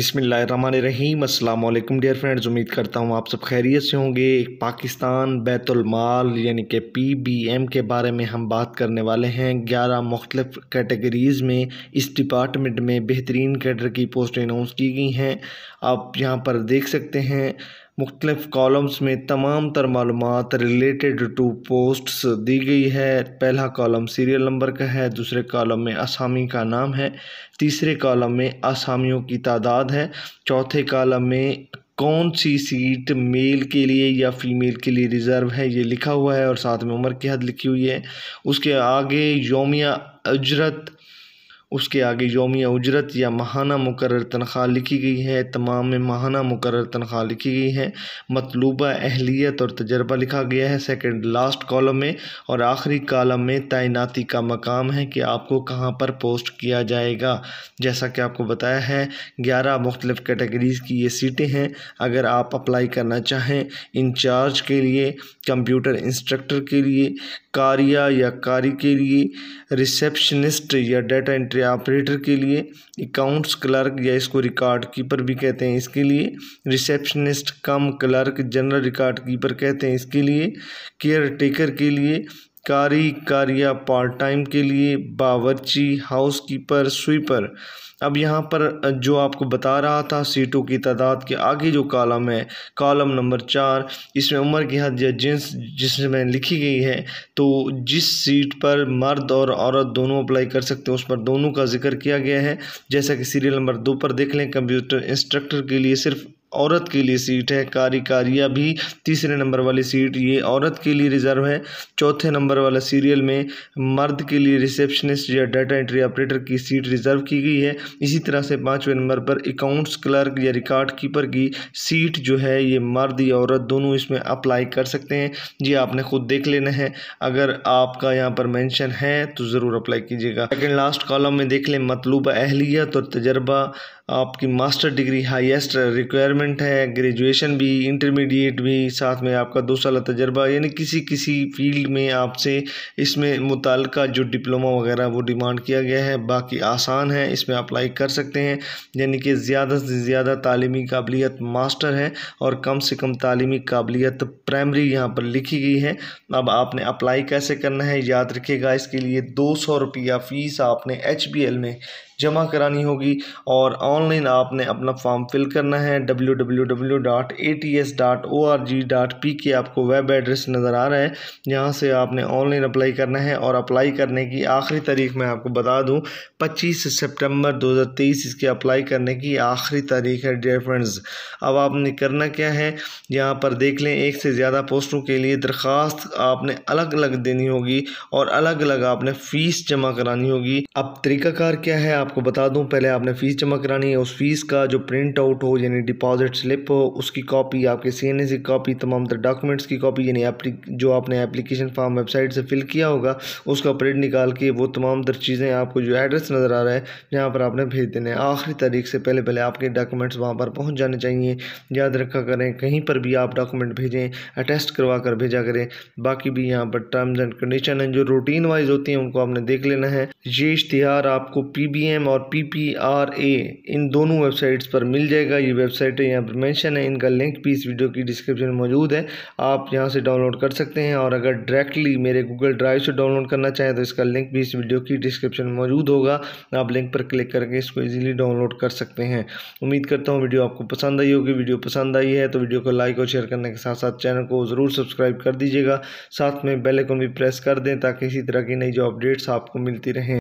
बसमीम अल्लाम dear friends उम्मीद करता हूँ आप सब खैरियत से होंगे पाकिस्तान बैतुलमाल यानी कि पी बी एम के बारे में हम बात करने वाले हैं ग्यारह मुख्तलिफ कैटेगरीज़ में इस डिपार्टमेंट में बेहतरीन कैडर की पोस्ट अनाउंस की गई हैं आप यहाँ पर देख सकते हैं मुख्तलिफ कॉलम्स में तमाम तर मालूम रिलेटेड टू पोस्ट्स दी गई है पहला कॉलम सीरियल नंबर का है दूसरे कॉलम में असामी का नाम है तीसरे कॉलम में असामियों की तादाद है चौथे कॉलम में कौन सी सीट मेल के लिए या फीमेल के लिए रिज़र्व है ये लिखा हुआ है और साथ में उम्र की हद लिखी हुई है उसके आगे योमिया अजरत उसके आगे योमिया उजरत या माहाना मुकर तनख्वाह लिखी गई है तमाम में माहाना मुकर तनख्वाह लिखी गई है मतलूबा अहलियत और तजर्बा लिखा गया है सेकेंड लास्ट कॉलम में और आखिरी कॉलम में तैनाती का मकाम है कि आपको कहाँ पर पोस्ट किया जाएगा जैसा कि आपको बताया है ग्यारह मुख्तलिफ़ कैटेगरीज़ की ये सीटें हैं अगर आप अप्लाई करना चाहें इंचार्ज के लिए कंप्यूटर इंस्ट्रक्टर के लिए कारिया या कारी के लिए रिसेप्शनिस्ट या डाटा एंट्री रजिस्ट्री ऑपरेटर के लिए अकाउंट्स क्लर्क या इसको रिकॉर्ड कीपर भी कहते हैं इसके लिए receptionist cum clerk general record keeper कहते हैं इसके लिए केयर टेकर के लिए कारी कारिया पार्ट टाइम के लिए बावर्ची हाउसकीपर स्वीपर अब यहाँ पर जो आपको बता रहा था सीटों की तादाद के आगे जो कॉलम है कॉलम नंबर चार इसमें उम्र की हद या जिन्स जिसमें लिखी गई है तो जिस सीट पर मर्द और औरत दोनों अप्लाई कर सकते हैं उस पर दोनों का जिक्र किया गया है जैसा कि सीरियल नंबर दो पर देख लें कंप्यूटर इंस्ट्रक्टर के लिए सिर्फ औरत के लिए सीट है कारिकारिया भी तीसरे नंबर वाली सीट ये औरत के लिए रिज़र्व है चौथे नंबर वाला सीरियल में मर्द के लिए रिसेप्शनिस्ट या डाटा एंट्री ऑपरेटर की सीट रिज़र्व की गई है इसी तरह से पाँचवें नंबर पर अकाउंट्स क्लर्क या रिकॉर्ड कीपर की सीट जो है ये मर्द या औरत दोनों इसमें अप्लाई कर सकते हैं ये आपने खुद देख लेना है अगर आपका यहाँ पर मैंशन है तो ज़रूर अप्लाई कीजिएगा लेकिन लास्ट कॉलम में देख लें मतलूबा अहलियत और तजर्बा आपकी मास्टर डिग्री हाईएस्ट रिक्वायरमेंट है ग्रेजुएशन भी इंटरमीडिएट भी साथ में आपका दो साल तजर्बा यानी किसी किसी फील्ड में आपसे इसमें मुतल जो डिप्लोमा वगैरह वो डिमांड किया गया है बाकी आसान है इसमें अप्लाई कर सकते हैं यानी कि ज़्यादा से ज़्यादा तालीमी काबिलियत मास्टर है और कम से कम तालीमी काबिलियत प्राइमरी यहाँ पर लिखी गई है अब आपने अप्लाई कैसे करना है याद रखिएगा इसके लिए दो सौ रुपया फ़ीस आपने एच में जमा करानी होगी और ऑनलाइन आपने अपना फॉर्म फिल करना है W W W dot A T S dot O R G dot P K आपको वेब एड्रेस नज़र आ रहा है यहाँ से आपने ऑनलाइन अप्लाई करना है और अप्लाई करने की आखिरी तारीख मैं आपको बता दूँ पच्चीस सेप्टेम्बर दो हज़ार तेईस इसके अप्लाई करने की आखिरी तारीख है डियर फ्रेंड्स अब आपने करना क्या है यहाँ पर देख लें एक से ज़्यादा पोस्टों के लिए दरख्वास्त आपने अलग अलग देनी होगी और अलग अलग आपने फ़ीस जमा करानी होगी अब तरीकाकार क्या है आप आपको बता दूं पहले आपने फ़ीस जमा करानी है उस फ़ीस का जो प्रिंट आउट हो यानी डिपॉजिट स्लिप हो उसकी कॉपी आपके सी एन ए की कॉपी तमाम डॉक्यूमेंट्स की कॉपी यानी जो आपने एप्लीकेशन फॉर्म वेबसाइट से फ़िल किया होगा उसका प्रिंट निकाल के वो तमाम तर चीज़ें आपको जो एड्रेस नज़र आ रहा है जहाँ पर आपने भेज देना है आखिरी तारीख से पहले पहले आपके डॉक्यूमेंट्स वहाँ पर पहुँच जाने चाहिए याद रखा करें कहीं पर भी आप डॉक्यूमेंट भेजें अटेस्ट करवा कर भेजा करें बाकी भी यहाँ पर टर्म्स एंड कंडीशन हैं जो रूटीन वाइज होती हैं उनको आपने देख लेना है ये इश्तिहार आपको पी बी एम एम और पी पी आर ए इन दोनों वेबसाइट्स पर मिल जाएगा ये वेबसाइट यहाँ पर मेंशन है इनका लिंक भी इस वीडियो की डिस्क्रिप्शन में मौजूद है आप यहाँ से डाउनलोड कर सकते हैं और अगर डायरेक्टली मेरे गूगल ड्राइव से डाउनलोड करना चाहें तो इसका लिंक भी इस वीडियो की डिस्क्रिप्शन में मौजूद होगा आप लिंक पर क्लिक करके इसको ईजिली डाउनलोड कर सकते हैं उम्मीद करता हूँ वीडियो आपको पसंद आई होगी वीडियो पसंद आई है तो वीडियो को लाइक और शेयर करने के साथ साथ चैनल को ज़रूर सब्सक्राइब कर दीजिएगा साथ में बेलकॉन भी प्रेस कर दें ताकि इसी तरह की नई जो अपडेट्स आपको मिलती रहें